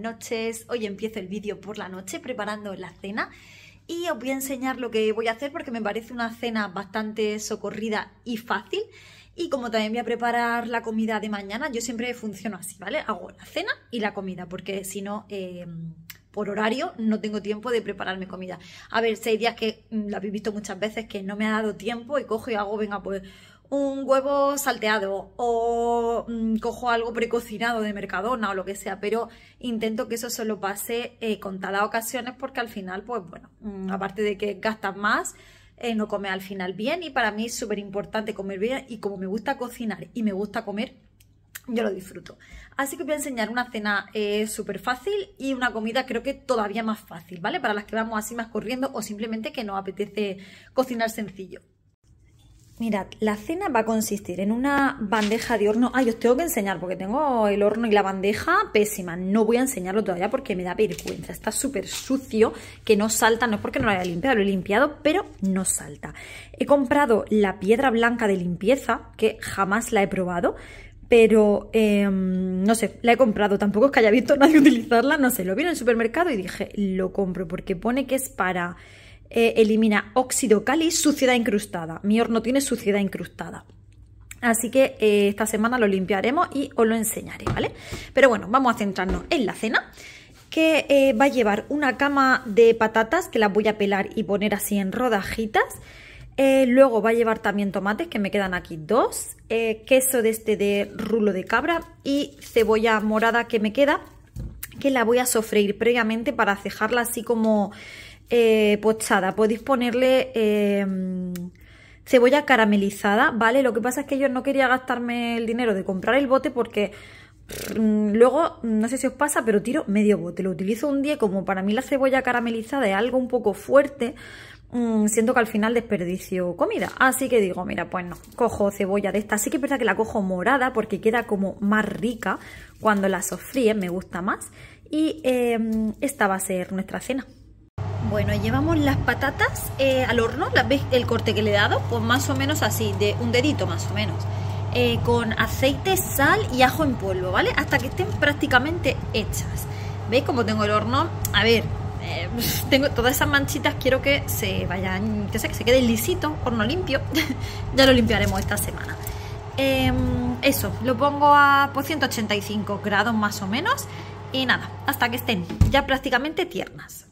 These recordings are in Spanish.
noches. Hoy empiezo el vídeo por la noche preparando la cena y os voy a enseñar lo que voy a hacer porque me parece una cena bastante socorrida y fácil. Y como también voy a preparar la comida de mañana, yo siempre funciono así, ¿vale? Hago la cena y la comida porque si no... Em, por horario no tengo tiempo de prepararme comida. A ver, seis días que mm, lo habéis visto muchas veces que no me ha dado tiempo y cojo y hago, venga, pues un huevo salteado o mm, cojo algo precocinado de Mercadona o lo que sea, pero intento que eso solo pase eh, con talas ocasiones porque al final, pues bueno, mm, aparte de que gastas más, eh, no come al final bien y para mí es súper importante comer bien y como me gusta cocinar y me gusta comer, yo lo disfruto. Así que voy a enseñar una cena eh, súper fácil y una comida creo que todavía más fácil, ¿vale? Para las que vamos así más corriendo o simplemente que nos apetece cocinar sencillo. Mirad, la cena va a consistir en una bandeja de horno. Ay, os tengo que enseñar porque tengo el horno y la bandeja pésima. No voy a enseñarlo todavía porque me da vergüenza. Está súper sucio, que no salta. No es porque no lo haya limpiado, lo he limpiado, pero no salta. He comprado la piedra blanca de limpieza, que jamás la he probado. Pero, em, no sé, la he comprado. Tampoco es que haya visto nadie utilizarla. No sé, lo vi en el supermercado y dije, lo compro porque pone que es para... Eh, elimina óxido cali, suciedad incrustada. Mi horno tiene suciedad incrustada. Así que eh, esta semana lo limpiaremos y os lo enseñaré, ¿vale? Pero bueno, vamos a centrarnos en la cena que eh, va a llevar una cama de patatas que las voy a pelar y poner así en rodajitas. luego va a llevar también tomates, que me quedan aquí dos, queso de este de rulo de cabra y cebolla morada que me queda, que la voy a sofreír previamente para cejarla así como eh, pochada, podéis ponerle eh, cebolla caramelizada, ¿vale? Lo que pasa es que yo no quería gastarme el dinero de comprar el bote porque mm, luego, mm, no sé si os pasa, pero tiro medio bote. Lo utilizo un día como para mí la cebolla caramelizada es algo un poco fuerte, mm, siento que al final desperdicio comida. Así que digo, mira, pues no, cojo cebolla de esta. así que es verdad que la cojo morada porque queda como más rica cuando la sofríe, me gusta más. Y em, esta va a ser nuestra cena. Bueno, llevamos las patatas eh, al horno, las, el corte que le he dado, pues más o menos así, de un dedito más o menos, eh, con aceite, sal y ajo en polvo, ¿vale? Hasta que estén prácticamente hechas. ¿Veis cómo tengo el horno? A ver, eh, tengo todas esas manchitas, quiero que se vayan, que se, que se quede lisito, horno limpio. ya lo limpiaremos esta semana. Em, eso, lo pongo a 185 pues, grados más o menos y nada, hasta que estén ya prácticamente tiernas.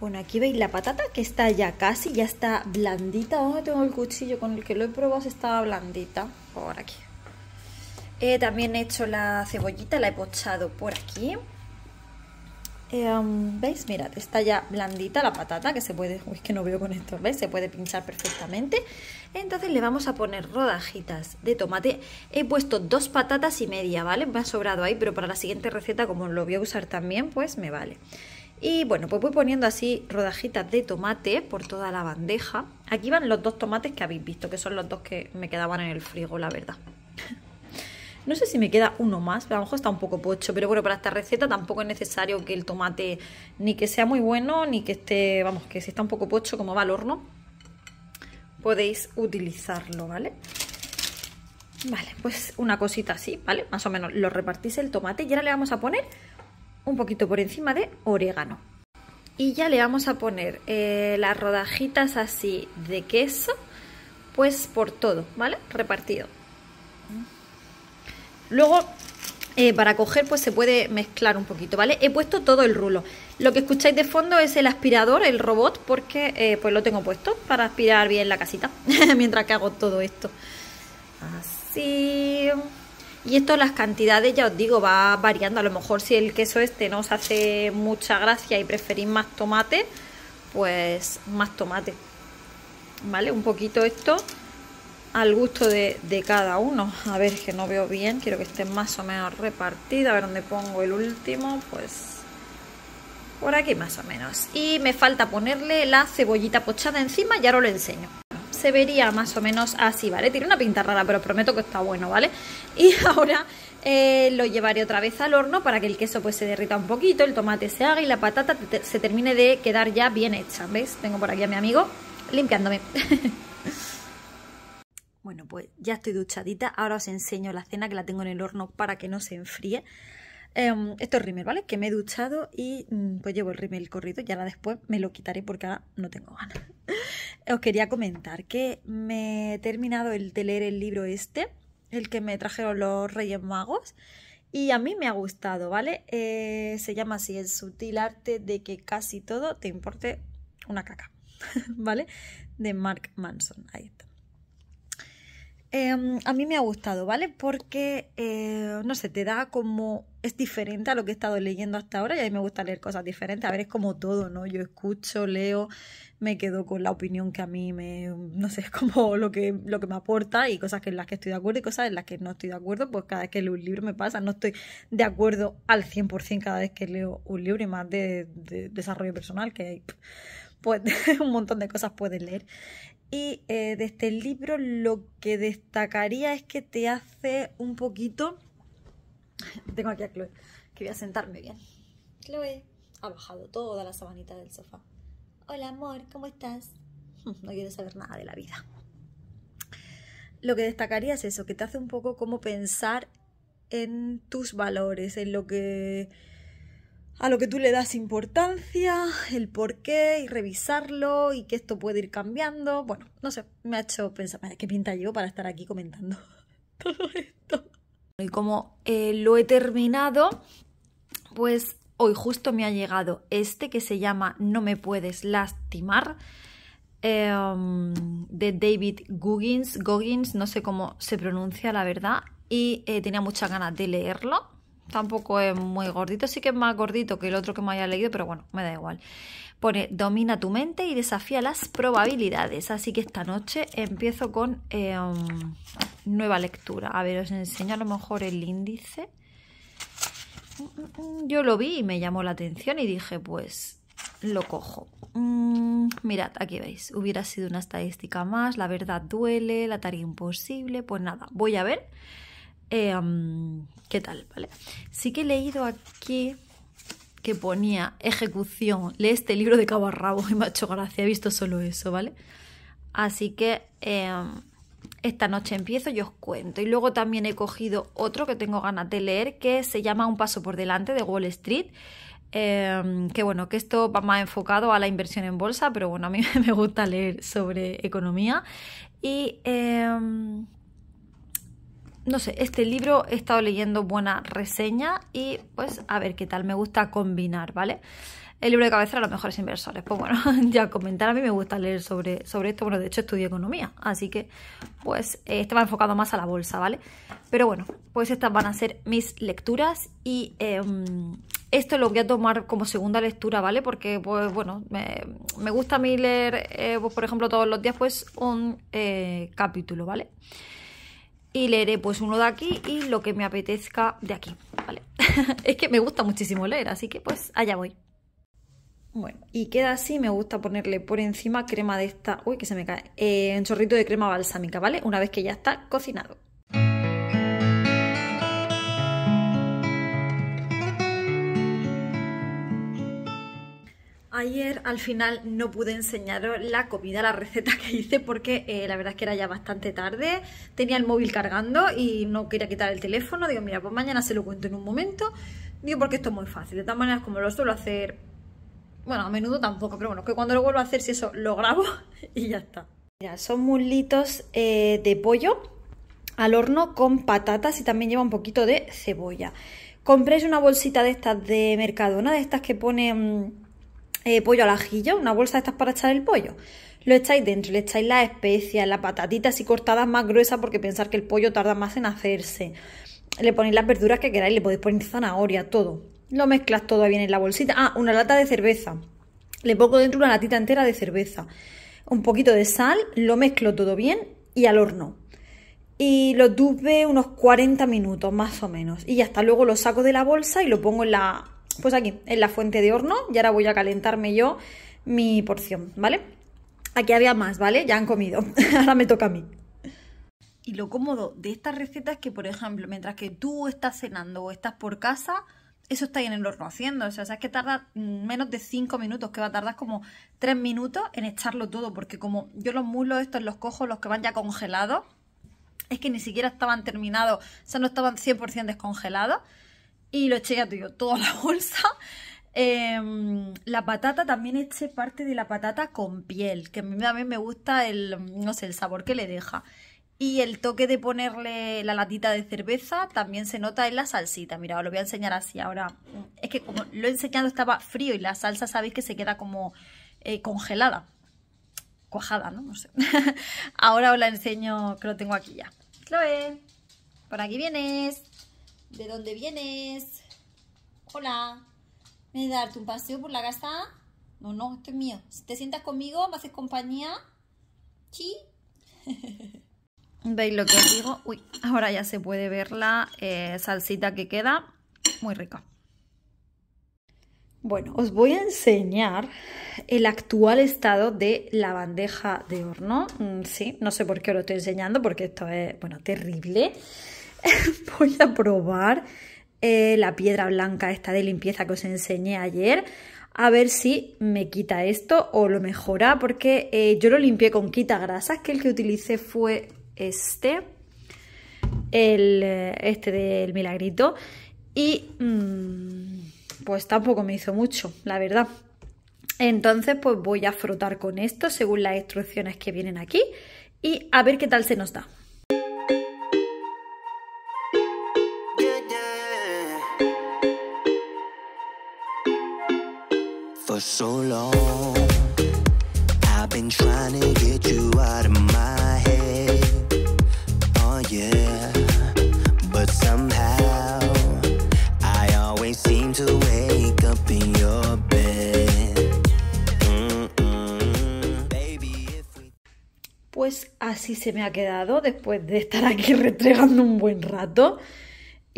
Bueno, aquí veis la patata que está ya casi, ya está blandita. Oh, tengo el cuchillo con el que lo he probado, está estaba blandita. Por aquí. también he hecho la cebollita, la he pochado por aquí. Eh, um, ¿Veis? Mirad, está ya blandita la patata que se puede... Uy, que no veo con esto, ¿veis? Se puede pinchar perfectamente. Entonces le vamos a poner rodajitas de tomate. He puesto dos patatas y media, ¿vale? Me ha sobrado ahí, pero para la siguiente receta, como lo voy a usar también, pues me vale. Y bueno, pues voy poniendo así rodajitas de tomate por toda la bandeja. Aquí van los dos tomates que habéis visto, que son los dos que me quedaban en el frigo, la verdad. No sé si me queda uno más, pero a lo mejor está un poco pocho, pero bueno, para esta receta tampoco es necesario que el tomate ni que sea muy bueno, ni que esté, vamos, que si está un poco pocho como va al horno, podéis utilizarlo, ¿vale? Vale, pues una cosita así, ¿vale? Más o menos lo repartís el tomate y ahora le vamos a poner un poquito por encima de orégano. Y ya le vamos a poner eh, las rodajitas así de queso, pues por todo, ¿vale? Repartido. Luego, eh, para coger, pues se puede mezclar un poquito, ¿vale? He puesto todo el rulo. Lo que escucháis de fondo es el aspirador, el robot, porque eh, pues lo tengo puesto para aspirar bien la casita, mientras que hago todo esto. Así... Y esto las cantidades, ya os digo, va variando. A lo mejor si el queso este no os hace mucha gracia y preferís más tomate, pues más tomate. ¿Vale? Un poquito esto al gusto de, cada uno. A ver, que no veo bien, quiero que esté más o menos repartido. A ver dónde pongo el último, pues por aquí más o menos. Y me falta ponerle la cebollita pochada encima y ahora os lo enseño se vería más o menos así, ¿vale? Tiene una pinta rara, pero prometo que está bueno, ¿vale? Y ahora eh, lo llevaré otra vez al horno para que el queso pues se derrita un poquito, el tomate se haga y la patata se termine de quedar ya bien hecha, ¿veis? Tengo por aquí a mi amigo limpiándome. bueno, pues ya estoy duchadita, ahora os enseño la cena que la tengo en el horno para que no se enfríe. Em, esto es rímel, ¿vale? Que me he duchado y mm, pues llevo el rímel corrido y ahora después me lo quitaré porque ahora no tengo ganas. Os quería comentar que me he terminado el de leer el libro este, el que me trajeron los Reyes Magos. Y a mí me ha gustado, ¿vale? Eh, se llama así, el sutil arte de que casi todo te importe una caca, ¿vale? De Mark Manson, ahí está. Em, a mí me ha gustado, ¿vale? Porque, eh, no sé, te da como... Es diferente a lo que he estado leyendo hasta ahora y a mí me gusta leer cosas diferentes. A ver, es como todo, ¿no? Yo escucho, leo, me quedo con la opinión que a mí me... No sé, es como lo que, lo que me aporta y cosas en las que estoy de acuerdo y cosas en las que no estoy de acuerdo. Pues cada vez que leo un libro me pasa, no estoy de acuerdo al 100% cada vez que leo un libro y más de, desarrollo personal que... un montón de cosas puedes leer. Y eh, de este libro lo que destacaría es que te hace un poquito... Tengo aquí a Chloe, que voy a sentarme bien. Chloe ha bajado toda la sabanita del sofá. Hola amor, ¿cómo estás? No quiero saber nada de la vida. Lo que destacaría es eso, que te hace un poco como pensar en tus valores, en lo que a lo que tú le das importancia, el por qué, y revisarlo, y que esto puede ir cambiando. Bueno, no sé, me ha hecho pensar, ¿qué pinta yo para estar aquí comentando todo esto? Y como eh, lo he terminado, pues hoy justo me ha llegado este que se llama No me puedes lastimar. Em, de David Guggins. Goggins, no sé cómo se pronuncia la verdad, y eh, tenía muchas ganas de leerlo tampoco es muy gordito, sí que es más gordito que el otro que me haya leído, pero bueno, me da igual. Pone, domina tu mente y desafía las probabilidades. Así que esta noche empiezo con em, nueva lectura. A ver, os enseño a lo mejor el índice. Yo lo vi y me llamó la atención y dije, pues lo cojo. Mm, mirad, aquí veis, hubiera sido una estadística más, la verdad duele, la tarea imposible, pues nada, voy a ver eh, ¿Qué tal? ¿Vale? Sí que he leído aquí que ponía ejecución, lee este libro de cabo y me ha hecho gracia, he visto solo eso, ¿vale? Así que em, esta noche empiezo y os cuento. Y luego también he cogido otro que tengo ganas de leer que se llama Un paso por delante de Wall Street. Em, que bueno, que esto va más enfocado a la inversión en bolsa, pero bueno, a mí me gusta leer sobre economía. Y em, no sé, este libro he estado leyendo buena reseña y pues a ver qué tal, me gusta combinar, ¿vale? El libro de cabeza cabecera, los mejores inversores. Pues bueno, ya comentar, a mí me gusta leer sobre, sobre esto. Bueno, de hecho estudio economía, así que pues este enfocado más a la bolsa, ¿vale? Pero bueno, pues estas van a ser mis lecturas y em, esto lo voy a tomar como segunda lectura, ¿vale? Porque, pues bueno, me, gusta a mí leer, eh, pues, por ejemplo, todos los días pues un eh, capítulo, ¿vale? vale y leeré pues uno de aquí y lo que me apetezca de aquí, ¿vale? es que me gusta muchísimo leer, así que pues allá voy. Bueno, y queda así, me gusta ponerle por encima crema de esta, uy que se me cae, eh, un chorrito de crema balsámica, ¿vale? Una vez que ya está cocinado. ayer al final no pude enseñaros la comida, la receta que hice porque eh, la verdad es que era ya bastante tarde, tenía el móvil cargando y no quería quitar el teléfono, digo mira pues mañana se lo cuento en un momento, digo porque esto es muy fácil, de todas maneras como lo suelo hacer, bueno a menudo tampoco, pero bueno, que cuando lo vuelvo a hacer si eso lo grabo y ya está. Mira, son muslitos eh, de pollo al horno con patatas y también lleva un poquito de cebolla. Compréis una bolsita de estas de Mercadona, de estas que ponen eh, pollo al ajillo, una bolsa de estas para echar el pollo. Lo echáis dentro, le echáis las especias, las patatitas así cortadas más gruesas porque pensar que el pollo tarda más en hacerse. Le ponéis las verduras que queráis, le podéis poner zanahoria, todo. Lo mezclas todo bien en la bolsita. Ah, una lata de cerveza. Le pongo dentro una latita entera de cerveza. Un poquito de sal, lo mezclo todo bien y al horno. Y lo tuve unos 40 minutos más o menos. Y ya luego lo saco de la bolsa y lo pongo en la pues aquí, en la fuente de horno, y ahora voy a calentarme yo mi porción, ¿vale? Aquí había más, ¿vale? Ya han comido, ahora me toca a mí. Y lo cómodo de estas recetas es que, por ejemplo, mientras que tú estás cenando o estás por casa, eso está ahí en el horno haciendo. O sea, es que tarda menos de 5 minutos, que va a tardar como 3 minutos en echarlo todo, porque como yo los muslos estos los cojo, los que van ya congelados, es que ni siquiera estaban terminados, o sea, no estaban 100% descongelados y lo eché, ya toda la bolsa. Em, la patata, también eché parte de la patata con piel, que a mí también me gusta el, no el sabor que le deja. Y el toque de ponerle la latita de cerveza también se nota en la salsita. Mira, os lo voy a enseñar así ahora. Es que como lo he enseñado estaba frío y la salsa sabéis que se queda como eh, congelada. Cuajada, ¿no? No sé. ahora os la enseño que lo tengo aquí ya. Chloe, por aquí vienes. ¿De dónde vienes? Hola. ¿Me darte un paseo por la casa? No, no, esto es mío. Si te sientas conmigo, ¿me haces compañía? Sí. ¿Veis lo que os digo? Uy, ahora ya se puede ver la eh, salsita que queda. Muy rica. Bueno, os voy a enseñar el actual estado de la bandeja de horno. Mm, sí, no sé por qué os lo estoy enseñando, porque esto es, bueno, terrible. voy a probar eh, la piedra blanca esta de limpieza que os enseñé ayer a ver si me quita esto o lo mejora porque eh, yo lo limpié con quita grasas que el que utilicé fue este el, eh, este del milagrito y mm, pues tampoco me hizo mucho la verdad entonces pues voy a frotar con esto según las instrucciones que vienen aquí y a ver qué tal se nos da for so long. I've been trying to get you out of my head. Oh, yeah. But somehow, I always seem to wake up in your bed. Mm -mm. Baby, if we... Pues así se me ha quedado después de estar aquí retregando un buen rato.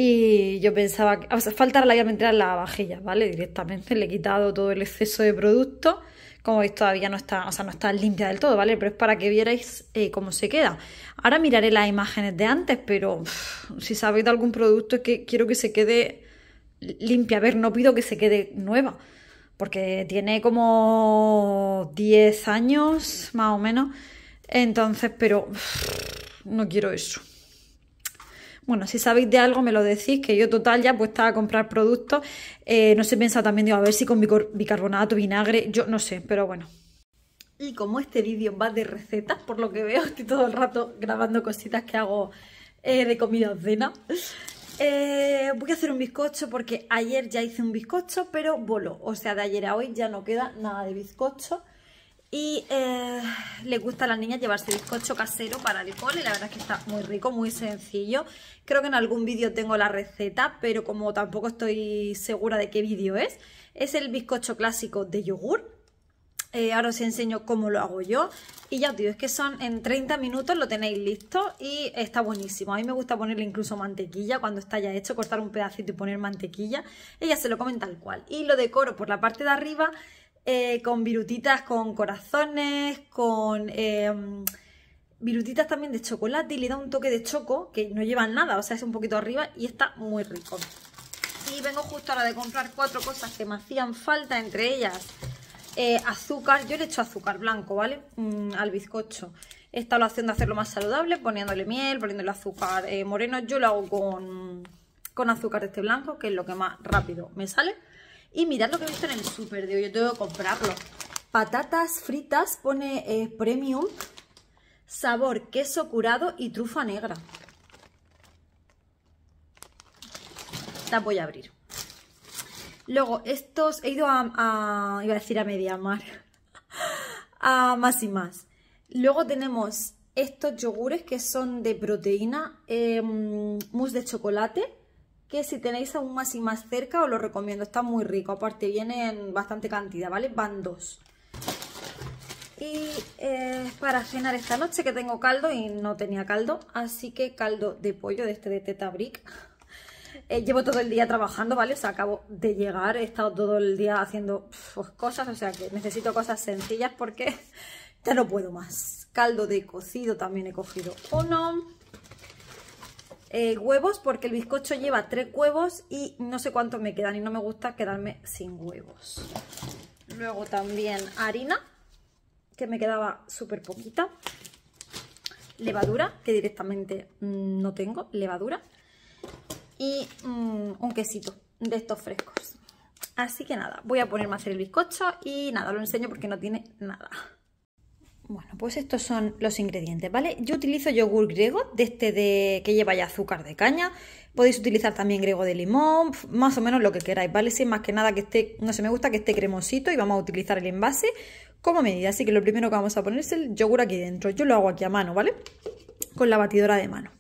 Y yo pensaba, que, o sea, falta entrar en la vajilla, ¿vale? Directamente le he quitado todo el exceso de producto. Como veis todavía no está, o sea, no está limpia del todo, ¿vale? Pero es para que vierais eh, cómo se queda. Ahora miraré las imágenes de antes, pero si sabéis de algún producto es que quiero que se quede limpia. A ver, no pido que se quede nueva, porque tiene como 10 años más o menos. Entonces, pero no quiero eso bueno, si sabéis de algo me lo decís, que yo total ya pues estaba a comprar productos, eh, no sé, pensado también, digo, a ver si con bicarbonato, vinagre, yo no sé, pero bueno. Y como este vídeo va de recetas, por lo que veo estoy todo el rato grabando cositas que hago eh, de comida cena, eh, voy a hacer un bizcocho porque ayer ya hice un bizcocho, pero volo. o sea, de ayer a hoy ya no queda nada de bizcocho. Y eh, le gusta a las niñas llevarse bizcocho casero para el y La verdad es que está muy rico, muy sencillo. Creo que en algún vídeo tengo la receta, pero como tampoco estoy segura de qué vídeo es, es el bizcocho clásico de yogur. Eh, ahora os enseño cómo lo hago yo. Y ya os digo, es que son en 30 minutos lo tenéis listo y está buenísimo. A mí me gusta ponerle incluso mantequilla cuando está ya hecho, cortar un pedacito y poner mantequilla. Ella se lo comen tal cual. Y lo decoro por la parte de arriba eh, con virutitas con corazones, con em, virutitas también de chocolate y le da un toque de choco que no lleva nada, o sea, es un poquito arriba y está muy rico. Y vengo justo ahora de comprar cuatro cosas que me hacían falta, entre ellas eh, azúcar, yo le hecho azúcar blanco, ¿vale? Mm, al bizcocho. He estado de hacerlo más saludable, poniéndole miel, poniéndole azúcar eh, moreno. Yo lo hago con, con azúcar este blanco, que es lo que más rápido me sale. Y mirad lo que he visto en el super. digo, yo tengo que comprarlo. Patatas fritas, pone eh, premium, sabor queso curado y trufa negra. La voy a abrir. Luego, estos he ido a, iba a decir a mar, a más y más. Luego tenemos estos yogures que son de proteína, em, mousse de chocolate, que si tenéis aún más y más cerca os lo recomiendo, está muy rico, aparte viene en bastante cantidad, ¿vale? Van dos. Y eh, para cenar esta noche que tengo caldo y no tenía caldo, así que caldo de pollo de este de Teta Brick. Eh, llevo todo el día trabajando, ¿vale? O sea, acabo de llegar, he estado todo el día haciendo cosas, o sea que necesito cosas sencillas porque ya no puedo más. Caldo de cocido también he cogido uno. Eh, huevos porque el bizcocho lleva tres huevos y no sé cuántos me quedan y no me gusta quedarme sin huevos. Luego también harina, que me quedaba súper poquita. Levadura, que directamente mm, no tengo, levadura. Y mm, un quesito de estos frescos. Así que nada, voy a ponerme a hacer el bizcocho y nada, lo enseño porque no tiene nada. Bueno, pues estos son los ingredientes, ¿vale? Yo utilizo yogur griego, de este de que lleva ya azúcar de caña. Podéis utilizar también griego de limón, más o menos lo que queráis, ¿vale? Si más que nada que esté, no se me gusta que esté cremosito y vamos a utilizar el envase como medida. Así que lo primero que vamos a poner es el yogur aquí dentro. Yo lo hago aquí a mano, ¿vale? Con la batidora de mano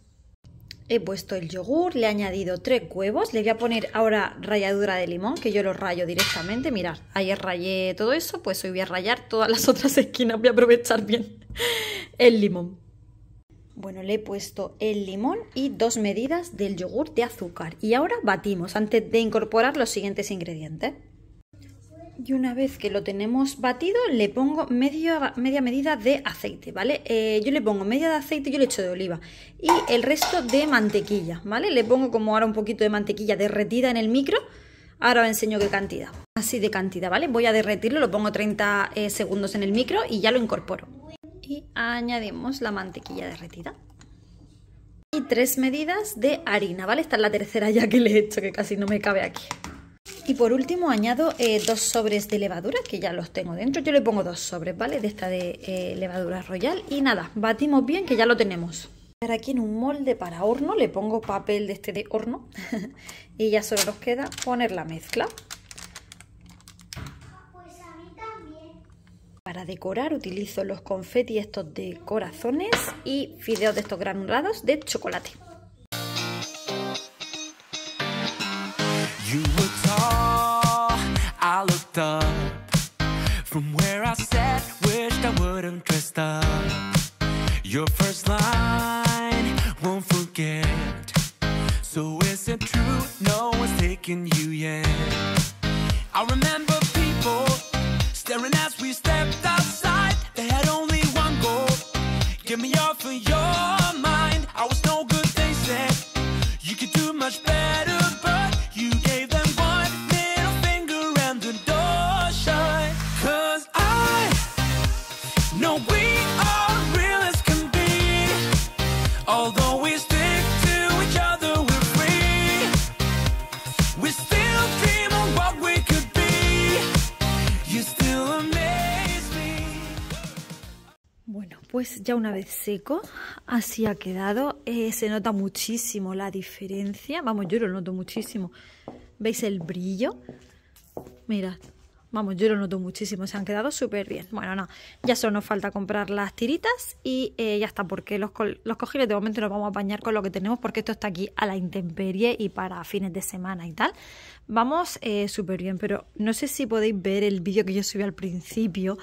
he puesto el yogur, le he añadido tres huevos, le voy a poner ahora ralladura de limón, que yo lo rayo directamente, mirad, ayer rayé todo eso, pues hoy voy a rayar todas las otras esquinas, voy a aprovechar bien el limón. Bueno, le he puesto el limón y dos medidas del yogur de azúcar y ahora batimos antes de incorporar los siguientes ingredientes. Y una vez que lo tenemos batido, le pongo media, media medida de aceite, ¿vale? Eh, yo le pongo media de aceite, yo le echo de oliva y el resto de mantequilla, ¿vale? Le pongo como ahora un poquito de mantequilla derretida en el micro. Ahora os enseño qué cantidad. Así de cantidad, ¿vale? Voy a derretirlo, lo pongo 30 eh, segundos en el micro y ya lo incorporo. Y añadimos la mantequilla derretida. Y tres medidas de harina, ¿vale? Esta es la tercera ya que le he hecho, que casi no me cabe aquí. Y por último añado eh, dos sobres de levadura, que ya los tengo dentro. Yo le pongo dos sobres, ¿vale? De esta de eh, levadura royal. Y nada, batimos bien que ya lo tenemos. Ahora aquí en un molde para horno le pongo papel de este de horno. y ya solo nos queda poner la mezcla. Para decorar utilizo los confeti estos de corazones y fideos de estos granulados de chocolate. Pues ya una vez seco, así ha quedado. Eh, se nota muchísimo la diferencia. Vamos, yo lo noto muchísimo. ¿Veis el brillo? Mirad. Vamos, yo lo noto muchísimo. Se han quedado súper bien. Bueno, no. Ya solo nos falta comprar las tiritas y eh, ya está. Porque los, los cojines de momento nos vamos a apañar con lo que tenemos. Porque esto está aquí a la intemperie y para fines de semana y tal. Vamos eh, súper bien. Pero no sé si podéis ver el vídeo que yo subí al principio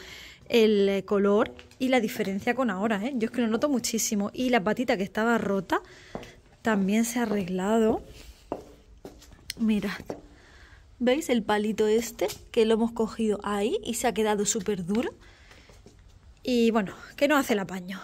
el eh, color y la diferencia con ahora, ¿eh? Yo es que lo noto muchísimo. Y la patita que estaba rota también se ha arreglado. Mirad, ¿veis el palito este? Que lo hemos cogido ahí y se ha quedado súper duro. Y bueno, que no hace el apaño.